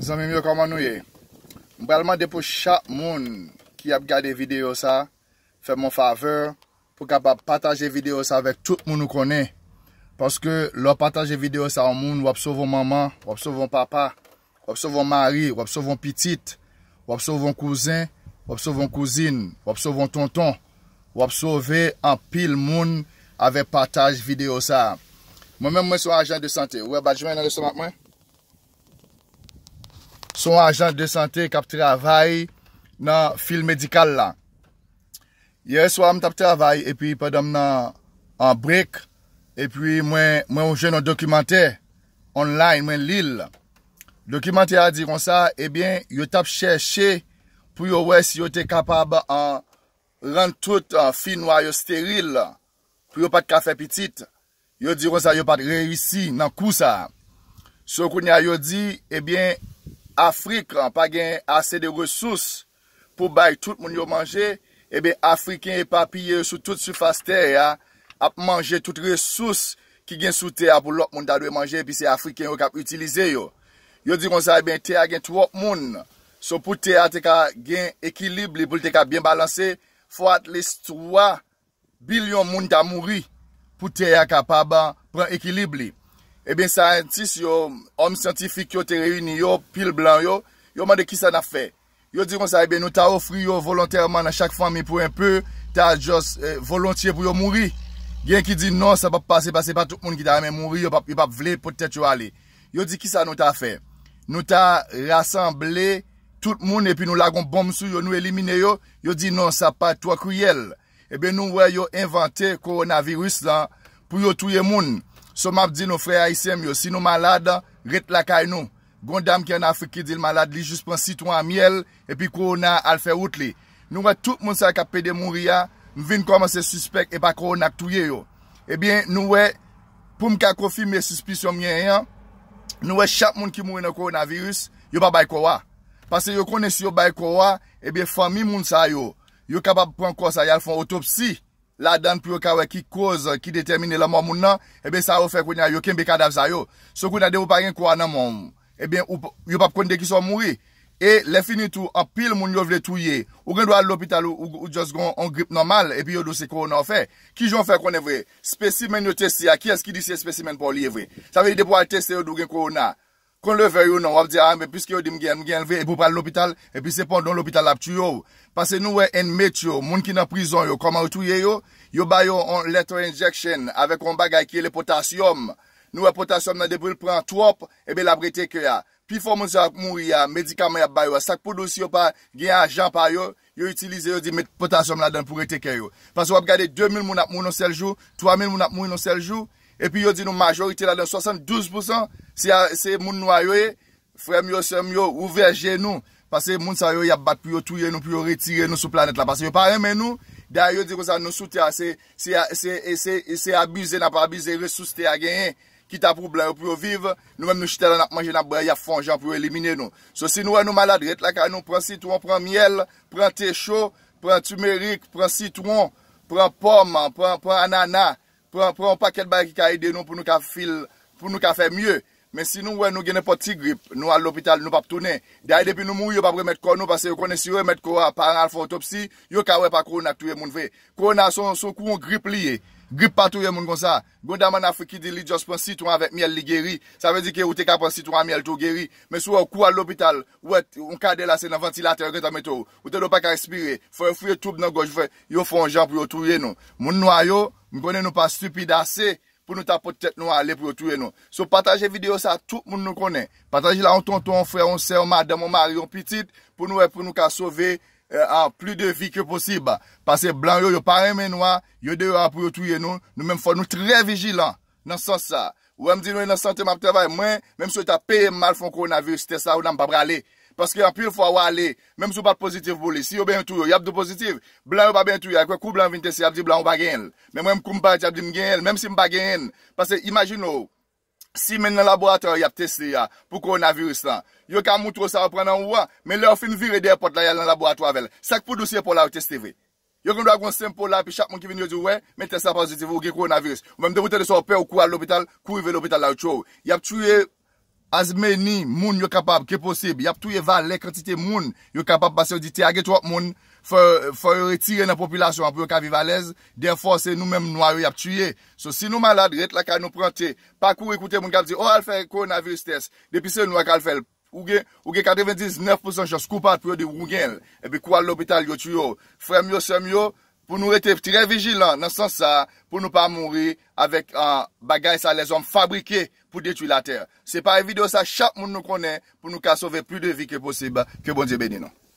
Zan mi myo koman nou ye? Mbèlman de pou chak moun ki ap gade video sa, fè moun faveur pou kap ap pataje video sa avèk tout moun nou konè. Paske lò pataje video sa an moun wap sovon maman, wap sovon papa, wap sovon mari, wap sovon pitit, wap sovon kouzèn, wap sovon kouzine, wap sovon tonton, wap sove an pil moun avèk pataje video sa. Mwen mwen mwen sou ajen de sante. Ouè, bè jwen nan de sou mwen mwen? Son ajant de sante kap travay nan fil medikal la. Ye sou am tap travay epi padam nan anbrek. Epi mwen mwen jen nan dokumante online mwen lil. Dokumante a diron sa, ebyen, yo tap chèche pou yo wè si yo te kapab an rentout an finwa yo steryl. Pou yo pat kafe pitit. Yo diron sa, yo pat rewisi nan kou sa. Sou koun ya yo di, ebyen, Afrikan pa gen ase de resous pou bay tout moun yo manje, ebe eh Afrikan e pa piye sou tout sou faste ya ap manje tout resous ki gen sou tea pou lop moun ta dwe manje pi se Afrikan yo kap utilize yo. Yo di kon sa ebe eh tea gen tout moun, sou pou tea te ka gen ekilib li pou te ka bien balanse, fwa at les 3 bilion moun ta mouri pou tea ka pa ban pren ekilib li. Ebe, eh scientist yo, om scientifique yo, teri uni yo, pil blan yo, yo made ki sa na fe? Yo di kon sa, ebe, eh nou ta ofri yo volontèrman an chak fami pou en peu, eh, non, ta jos volontye pou yo mouri. Gen ki di, non, sa pa pase, pase pa tout moun ki ta remen mouri, yo pa vle pou tet yo ale. Yo di, ki sa nou ta fe? Nou ta rassemble tout moun, epi nou lagon bom sou yo nou elimine yo, yo di, non, sa pa, to akouyel. Ebe, nou mwè yo inventè koronavirus lan pou yo touye moun. Sou map di nou frey a isem yo, si nou malade, ret lakay nou. Gondam ki an Afriki di l malade li, jis pran sitou an miel, epi koronan alfe out li. Nou we tout moun sa ka pede moun ria, mvin koman se suspect epa koronan ak touye yo. Ebyen nou we, pou m ka kofi me suspisyon mwen yon, nou we chak moun ki moun en koronan virus, yo pa bay kowa. Pase yo konen si yo bay kowa, ebyen fany moun sa yo, yo kabab pran kosa yal fon otopsi yo. La dan pou yo kawe ki koz ki determine la moun moun nan, ebe eh sa ou fe kwenye yo kembe kadav sa yo. So kwenye de ou pa gen kwa nan moun, ebe eh yo pap kwenye de ki son mouri. E le fini tou, apil moun yo vle touye, ou gen do al lopital ou just gon on grip normal, e pi yo do se kwenye ou fe. Ki joun fe kwenye vwe? Spesimen yo testi a, ki as ki di se spesimen pou li vwe? Sa vwe de pou al testi yo do gen kwenye moun nan? Kon lè vè yon nan wap di a, ah, anbe piske yon di mgen mgen lve, e pou pral l'opital, e pi se pon don l'opital ap tu yon. Pase nou wè en met yon, moun ki nan prison yon, koman wè tou yon, yon bay yon on leto injection, ave kon bagay ki yon le potasyon. Nou wè potasyon nan debil pran, twop, e be la breteke ya. Pi fò moun se ap moun yon, medikaman yon bay yon, sakpou dosi yon pa, gen ajan pa yon, yon yon yon yon yon yon yon yon yon yon yon yon yon yon yon yon yon Se moun nou a yo e, frem yo, sem yo, ouveje nou. Pase moun sa yo yab bat pou yo touye nou, pou yo retire nou sou planet la. Pase yo paremen nou, da yo di kon sa nou soute a, se e, e, abize nan pa abize, resouste a genye. Kita pou blan yo pou yo vive, nou men mou chite lan ap manje nan boye ya fonjan pou yo elimine nou. So si nou an nou maladret la, ka nou pren citron, pren miel, pren techo, pren tumerik, pren citron, pren poman, pren anana, pren paket bagi ka ide nou pou nou ka fil, pou nou ka fe mye. Men si nou wè nou genè poti grip, nou al l'opital nou pap tounè. Dè ay depi nou mou yo pap remet kon nou, pase yo konen si wè remet kon aparan alfotopsi, yo kawè pa koun ak touye moun ve. Koun a son koun grip liye, grip pa touye moun konsa. Gondaman Afriki de li just pon si touan vek miel li geri, sa vè di ke ou te ka pon si touan miel tou geri. Men sou wè ou kou al l'opital, wè ou kade la se nan ventilater gen ta metou, ou te nou pa ka respire, fè fè toub nan goj ve, yo fon jan pou yo touye nou. Moun nou a yo, moun konen nou pa stupida se, pou nou tapote tet nou a ale pou yo touye nou. Sou pataje video sa, tout moun nou konen. Pataje la an tonton, an frè, an sen, an madem, an marion, an pitit, pou nou e pou nou ka sove euh, an pli de vi ke posibe. Pase blan yo, yo paren men nou a, yo de yo a pou yo touye nou, nou men fò, nou tre vigilant, nan san sa. Ou em di nou, nan san tem ap tevay, mwen, menm sou ta pe mal fon kon na vir, si te sa ou nan pa brale. Paske anpil fwa wale, mèm sou pat pozitiv pou li. Si yo ben tou yo, yap de pozitiv, blan yo pa ben tou ya. Kwa kou blan vin testi, yap di blan ou bagen. Mèm wèm kou mba jap di mgen, mèm si mbagen. Paske imagino, si men nan laborator yap testi ya pou koronavirus la. Yo kan moutro sa wap pran nan wwa, men lè ou fin vire der pot la yal nan laborator avèl. Sak pou dousye pou la ou testi ve. Yo kon dwa kon sempou la, pi chak moun ki vin yo di wè, men testi la pozitiv ou gen koronavirus. Mèm devote de sou pe ou kou al l'opital, kou yve l'op Azme ni, moun yo kapab, ke posib, yap touye val, lek kratite moun, yo kapab basen di te aget wak moun, fò yon retire nan popilasyon, pou yon ka viva lez, dey fò se nou menm nou a yon yap touye. So si nou malad, ret la ka nou prante, pa kou ekoute moun kap di, oh al fè koronaviris test, depise nou ak al fèl, ouge 99% jò skou pat pou yon dey wou genl, ebi kou al l'opital yo tou yo. Frem yo, sem yo, pou nou retey tre vijilan, nan san sa, pou nou pa mounri, avek bagay sa lez, pou nou détruire la terre. C'est par vidéo ça, chaque monde nous connaît pour nous sauver plus de vies que possible. Que bon Dieu bénisse nous.